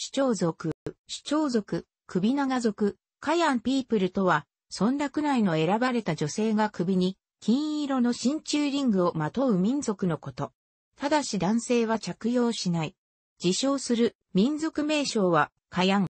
市長族、市長族、首長族、カヤンピープルとは、村落内の選ばれた女性が首に金色の真鍮リングをまとう民族のこと。ただし男性は着用しない。自称する民族名称はカヤン。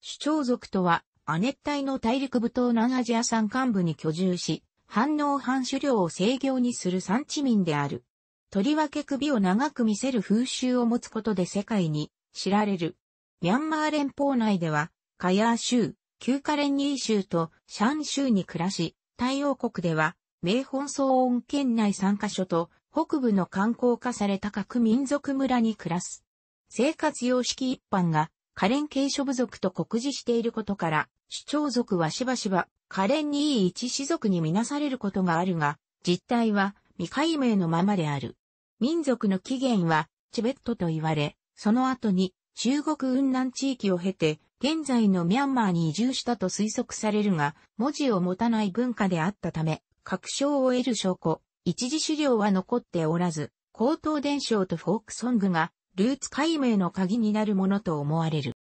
主張族とは亜熱帯の大陸部東南アジア山間部に居住し、反応反狩猟を制御にする産地民である。とりわけ首を長く見せる風習を持つことで世界に知られる。ミャンマー連邦内では、カヤー州、旧カレンニー州とシャン州に暮らし、太陽国では、名本騒音圏内3カ所と、北部の観光化された各民族村に暮らす。生活様式一般が、カレン系諸部族と酷似していることから、主張族はしばしば、カレンニー一氏族にみなされることがあるが、実態は未解明のままである。民族の起源は、チベットと言われ、その後に中国雲南地域を経て、現在のミャンマーに移住したと推測されるが、文字を持たない文化であったため、確証を得る証拠、一時資料は残っておらず、高等伝承とフォークソングが、ルーツ解明の鍵になるものと思われる。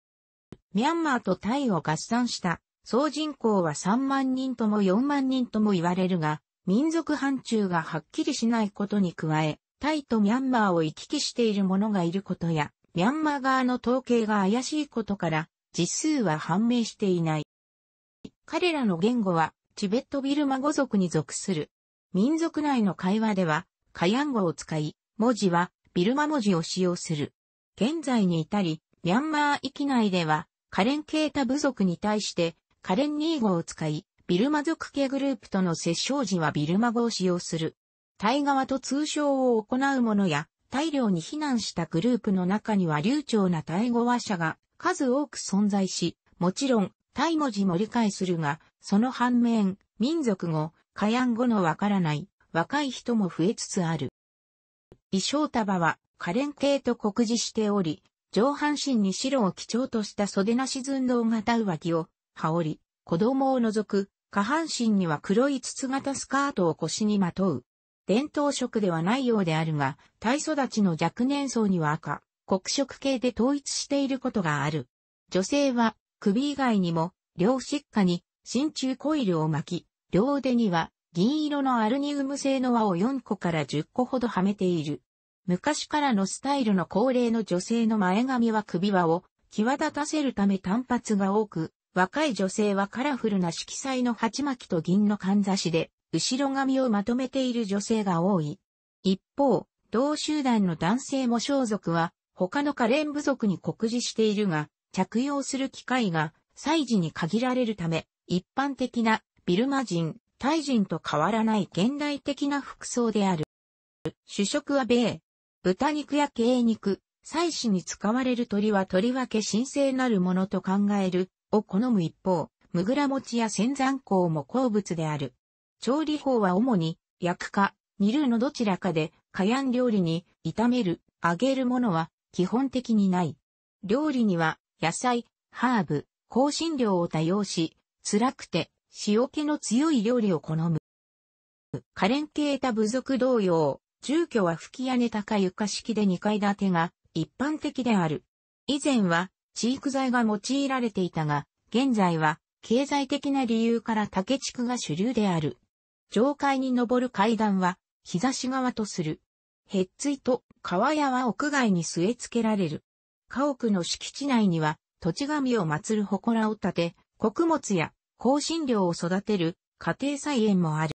ミャンマーとタイを合算した、総人口は3万人とも4万人とも言われるが、民族範疇がはっきりしないことに加え、タイとミャンマーを行き来している者がいることや、ミャンマー側の統計が怪しいことから、実数は判明していない。彼らの言語は、チベットビルマ語族に属する。民族内の会話では、カヤン語を使い、文字はビルマ文字を使用する。現在に至り、ミャンマー域内では、カレンケータ部族に対して、カレンニー語を使い、ビルマ族系グループとの接触時はビルマ語を使用する。タイ側と通称を行うものや、大量に避難したグループの中には流暢なタイ語話者が数多く存在し、もちろん、タイ文字も理解するが、その反面、民族語、カヤン語のわからない若い人も増えつつある。衣装束は可憐系と酷似しており、上半身に白を基調とした袖なし寸胴型上着を羽織り、子供を除く下半身には黒い筒型スカートを腰にまとう。伝統色ではないようであるが、体育ちの若年層には赤、黒色系で統一していることがある。女性は、首以外にも、両疾患に、真鍮コイルを巻き、両腕には、銀色のアルニウム製の輪を4個から10個ほどはめている。昔からのスタイルの高齢の女性の前髪は首輪を際立たせるため単発が多く、若い女性はカラフルな色彩の鉢巻きと銀のかんざしで後ろ髪をまとめている女性が多い。一方、同集団の男性も装束は他のカレン部族に酷似しているが、着用する機会が祭事に限られるため、一般的なビルマ人、タイ人と変わらない現代的な服装である。主食は米、豚肉や鶏肉、祭祀に使われる鳥はとりわけ神聖なるものと考えるを好む一方、ムグラ餅や仙山香も好物である。調理法は主に、焼くか、煮るのどちらかで、カヤン料理に、炒める、揚げるものは、基本的にない。料理には、野菜、ハーブ、香辛料を多用し、辛くて、塩気の強い料理を好む。カレン系多部族同様、住居は吹き屋根高床式で2階建てが一般的である。以前は、地育材が用いられていたが、現在は、経済的な理由から竹地区が主流である。上階に登る階段は、日差し側とする。へっついと川屋は屋外に据え付けられる。家屋の敷地内には、土地神を祀る祠を建て、穀物や香辛料を育てる家庭菜園もある。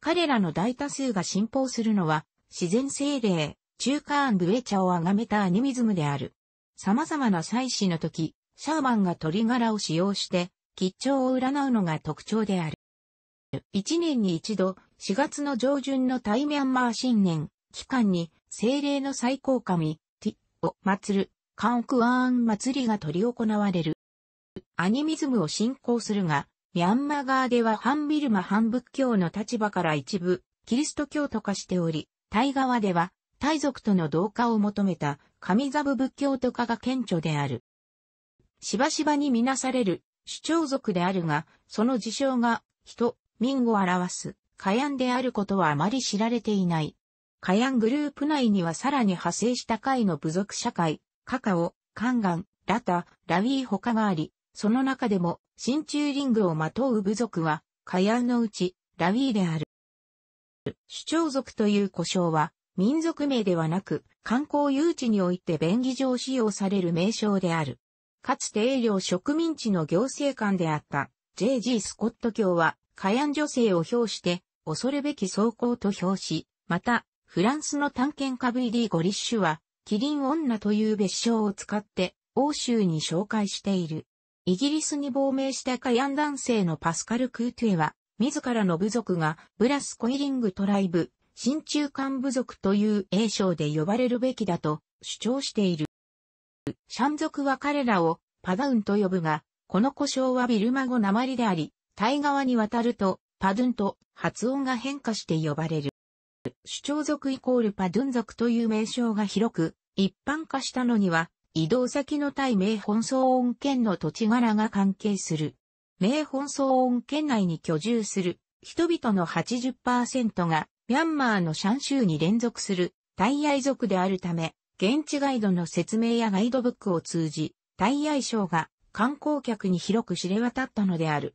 彼らの大多数が信奉するのは、自然精霊、中間ブエチャを崇めたアニミズムである。様々な祭祀の時、シャーマンが鳥柄を使用して、吉兆を占うのが特徴である。1年に一度、4月の上旬のタイミャンマー新年、期間に、精霊の最高神、ティ、を祭る、カンクワーン祭りが取り行われる。アニミズムを信仰するが、ミャンマー側ではンビルマ反仏教の立場から一部、キリスト教徒化しており、タイ側では、タイ族との同化を求めた、神ザブ仏教徒化が顕著である。しばしばにみなされる、主張族であるが、その事象が、人、民語を表す、カヤンであることはあまり知られていない。カヤングループ内にはさらに派生した会の部族社会、カカオ、カンガン、ラタ、ラウィー他があり、その中でも、真鍮リングをまとう部族は、カヤンのうち、ラウィーである。主張族という呼称は、民族名ではなく、観光誘致において便宜上使用される名称である。かつて英領植民地の行政官であった J.G. スコット教はカヤン女性を表して、恐るべき走行と表し、また、フランスの探検家 VD ゴリッシュは、キリン女という別称を使って、欧州に紹介している。イギリスに亡命したカヤン男性のパスカル・クートゥエは、自らの部族がブラスコイリングトライブ、新中間部族という英称で呼ばれるべきだと主張している。シャン族は彼らをパダウンと呼ぶが、この故障はビルマ語鉛であり、タイ側に渡ると、パドゥンと発音が変化して呼ばれる。主張族イコールパドゥン族という名称が広く、一般化したのには、移動先の対名本騒音圏の土地柄が関係する。名本騒音圏内に居住する人々の80%がミャンマーのシャン州に連続するタイアイ族であるため、現地ガイドの説明やガイドブックを通じ、タイアイ省が観光客に広く知れ渡ったのである。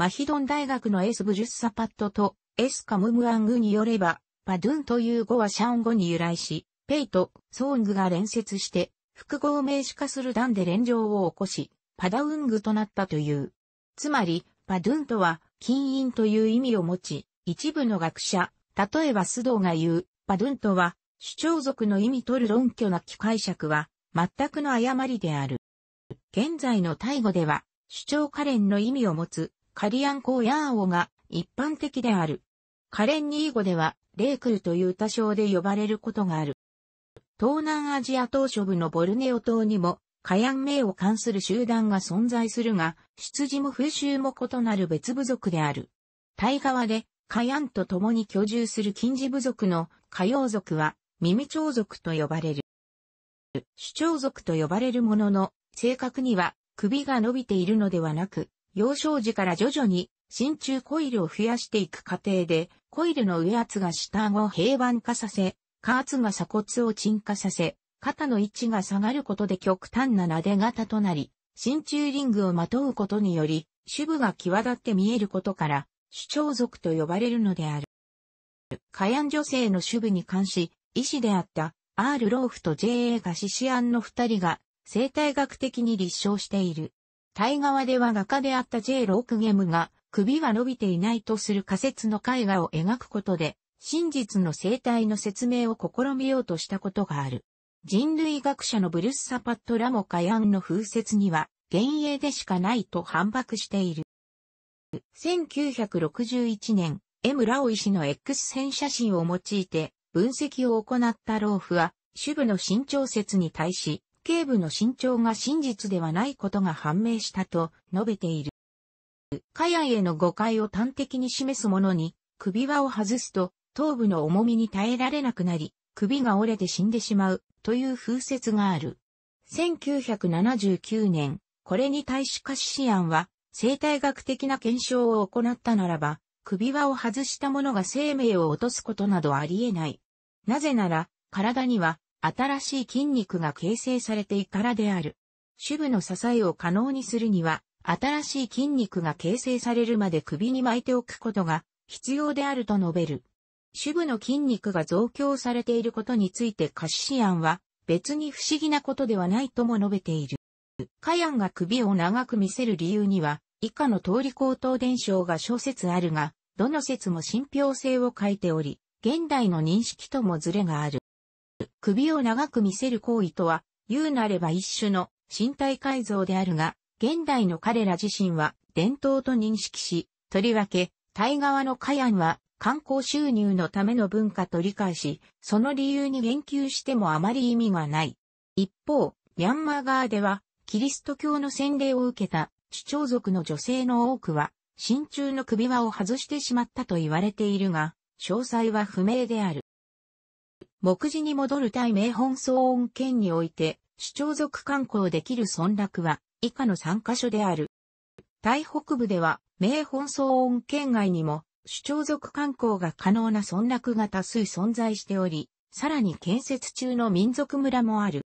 マヒドン大学のエス・ブジュッサパットとエス・カムムアングによれば、パドゥンという語はシャオン語に由来し、ペイとソーングが連接して、複合名詞化する段で連情を起こし、パダウングとなったという。つまり、パドゥンとは、金印という意味を持ち、一部の学者、例えば須藤が言う、パドゥンとは、主張族の意味取る論拠なき解釈は、全くの誤りである。現在のタイ語では、主張可憐の意味を持つ、カリアンコーヤーオが一般的である。カレンニー語では、レークルという多称で呼ばれることがある。東南アジア島諸部のボルネオ島にも、カヤン名を関する集団が存在するが、出自も風習も異なる別部族である。タイ側で、カヤンと共に居住する近似部族のカヨウ族は、耳鳥族と呼ばれる。主張族と呼ばれるものの、正確には首が伸びているのではなく、幼少時から徐々に真鍮コイルを増やしていく過程で、コイルの上圧が下を平板化させ、下圧が鎖骨を沈下させ、肩の位置が下がることで極端な撫で型となり、真鍮リングをまとうことにより、主部が際立って見えることから、主張族と呼ばれるのである。カヤン女性の主部に関し、医師であった R ローフと J.A. ガシシアンの二人が、生態学的に立証している。タイ側では画家であった J. ロークゲムが、首が伸びていないとする仮説の絵画を描くことで、真実の生態の説明を試みようとしたことがある。人類学者のブルス・サパット・ラモ・カヤンの風説には、幻影でしかないと反駁している。1961年、エム・ラオイ氏の X 線写真を用いて分析を行ったローフは、主部の身長説に対し、警部の身長が真実ではないことが判明したと述べている。カヤへの誤解を端的に示すものに、首輪を外すと、頭部の重みに耐えられなくなり、首が折れて死んでしまう、という風説がある。1979年、これに対しカシシアンは、生態学的な検証を行ったならば、首輪を外した者が生命を落とすことなどあり得ない。なぜなら、体には新しい筋肉が形成されていからである。主部の支えを可能にするには、新しい筋肉が形成されるまで首に巻いておくことが必要であると述べる。主部の筋肉が増強されていることについてカシシアンは別に不思議なことではないとも述べている。カヤンが首を長く見せる理由には以下の通り口頭伝承が諸説あるが、どの説も信憑性を欠いており、現代の認識ともズレがある。首を長く見せる行為とは、言うなれば一種の身体改造であるが、現代の彼ら自身は伝統と認識し、とりわけ、タイ側のカヤンは観光収入のための文化と理解し、その理由に言及してもあまり意味がない。一方、ミャンマー側では、キリスト教の洗礼を受けた主張族の女性の多くは、真鍮の首輪を外してしまったと言われているが、詳細は不明である。目次に戻る対名本騒音圏において、主張族観光できる村落は、以下の3カ所である。台北部では、名本騒音圏外にも、主張族観光が可能な村落が多数存在しており、さらに建設中の民族村もある。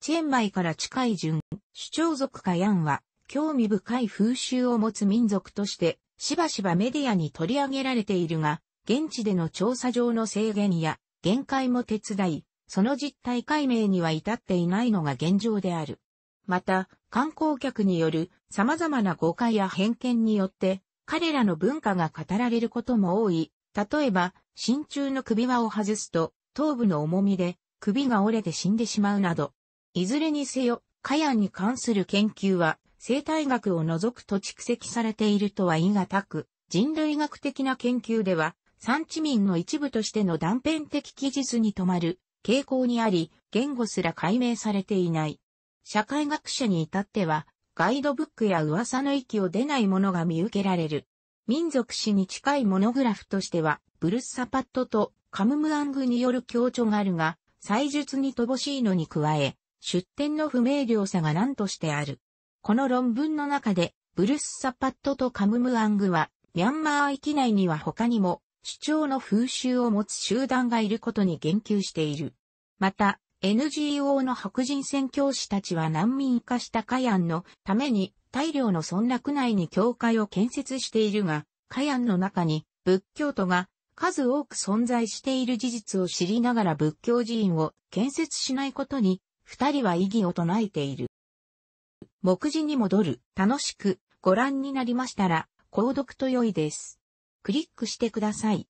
チェンマイから近い順、主張族カヤンは、興味深い風習を持つ民族として、しばしばメディアに取り上げられているが、現地での調査上の制限や限界も手伝い、その実態解明には至っていないのが現状である。また、観光客による様々な誤解や偏見によって、彼らの文化が語られることも多い。例えば、真鍮の首輪を外すと、頭部の重みで首が折れて死んでしまうなど。いずれにせよ、カヤンに関する研究は、生態学を除くと蓄積されているとは言い難く、人類学的な研究では、産地民の一部としての断片的記述に止まる傾向にあり、言語すら解明されていない。社会学者に至っては、ガイドブックや噂の域を出ないものが見受けられる。民族史に近いモノグラフとしては、ブルッサパットとカムムアングによる強調があるが、祭述に乏しいのに加え、出典の不明瞭さが何としてある。この論文の中で、ブルッサパットとカムムアングは、ミャンマー域内には他にも、主張の風習を持つ集団がいることに言及している。また、NGO の白人宣教師たちは難民化したカヤンのために大量の村落内に教会を建設しているが、カヤンの中に仏教徒が数多く存在している事実を知りながら仏教寺院を建設しないことに、二人は異議を唱えている。目次に戻る、楽しくご覧になりましたら、購読と良いです。クリックしてください。